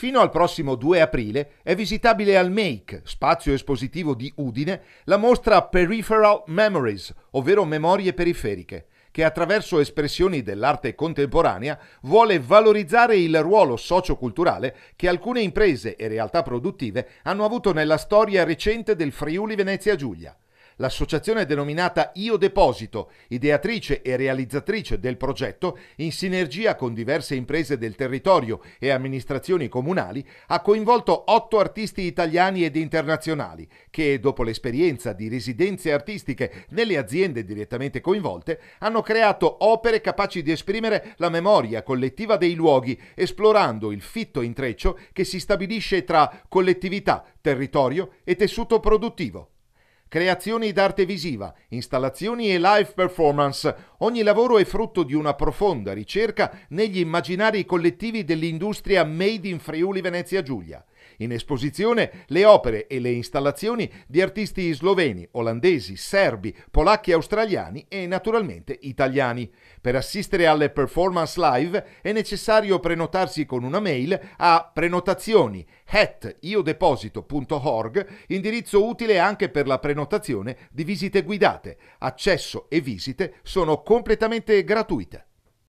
Fino al prossimo 2 aprile è visitabile al MAKE, spazio espositivo di Udine, la mostra Peripheral Memories, ovvero memorie periferiche, che attraverso espressioni dell'arte contemporanea vuole valorizzare il ruolo socioculturale che alcune imprese e realtà produttive hanno avuto nella storia recente del Friuli Venezia Giulia. L'associazione denominata Io Deposito, ideatrice e realizzatrice del progetto, in sinergia con diverse imprese del territorio e amministrazioni comunali, ha coinvolto otto artisti italiani ed internazionali che, dopo l'esperienza di residenze artistiche nelle aziende direttamente coinvolte, hanno creato opere capaci di esprimere la memoria collettiva dei luoghi, esplorando il fitto intreccio che si stabilisce tra collettività, territorio e tessuto produttivo creazioni d'arte visiva, installazioni e live performance. Ogni lavoro è frutto di una profonda ricerca negli immaginari collettivi dell'industria made in Friuli Venezia Giulia. In esposizione le opere e le installazioni di artisti sloveni, olandesi, serbi, polacchi australiani e naturalmente italiani. Per assistere alle performance live è necessario prenotarsi con una mail a prenotazioni iodeposito.org, indirizzo utile anche per la prenotazione di visite guidate. Accesso e visite sono completamente gratuite.